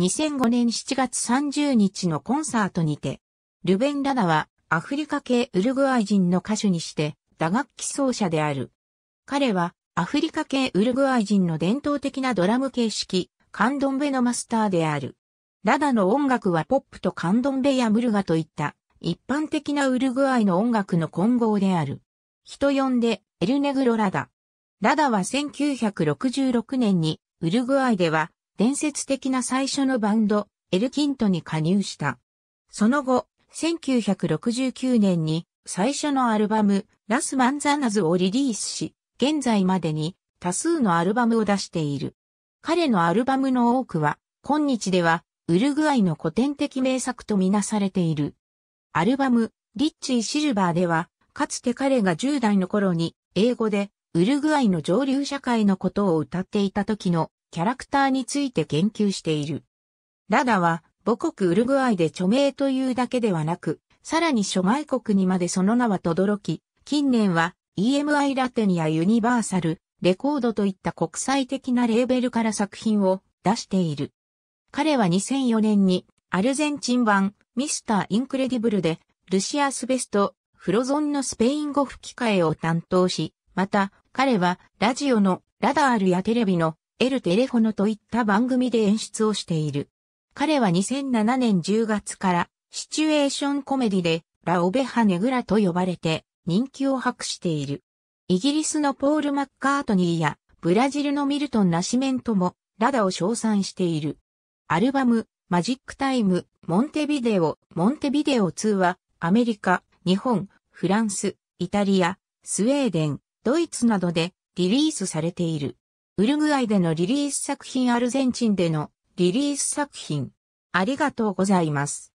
2005年7月30日のコンサートにて、ルベン・ラダはアフリカ系ウルグアイ人の歌手にして打楽器奏者である。彼はアフリカ系ウルグアイ人の伝統的なドラム形式、カンドンベのマスターである。ラダの音楽はポップとカンドンベやムルガといった一般的なウルグアイの音楽の混合である。人呼んでエルネグロラダ。ラダは1966年にウルグアイでは伝説的な最初のバンド、エルキントに加入した。その後、1969年に最初のアルバム、ラス・マンザナズをリリースし、現在までに多数のアルバムを出している。彼のアルバムの多くは、今日では、ウルグアイの古典的名作とみなされている。アルバム、リッチー・シルバーでは、かつて彼が10代の頃に、英語で、ウルグアイの上流社会のことを歌っていた時のキャラクターについて言及している。ラダは母国ウルグアイで著名というだけではなく、さらに諸外国にまでその名は轟き、近年は EMI ラテニアユニバーサル、レコードといった国際的なレーベルから作品を出している。彼は2004年にアルゼンチン版ミスター・インクレディブルでルシアスベスト、フロゾンのスペイン語吹き替えを担当し、また彼はラジオのラダールやテレビのエル・テレフォノといった番組で演出をしている。彼は2007年10月からシチュエーションコメディでラオベハネグラと呼ばれて人気を博している。イギリスのポール・マッカートニーやブラジルのミルトン・ナシメントもラダを称賛している。アルバム、マジックタイム、モンテビデオ、モンテビデオ2はアメリカ、日本、フランス、イタリア、スウェーデン、ドイツなどでリリースされている。ウルグアイでのリリース作品アルゼンチンでのリリース作品。ありがとうございます。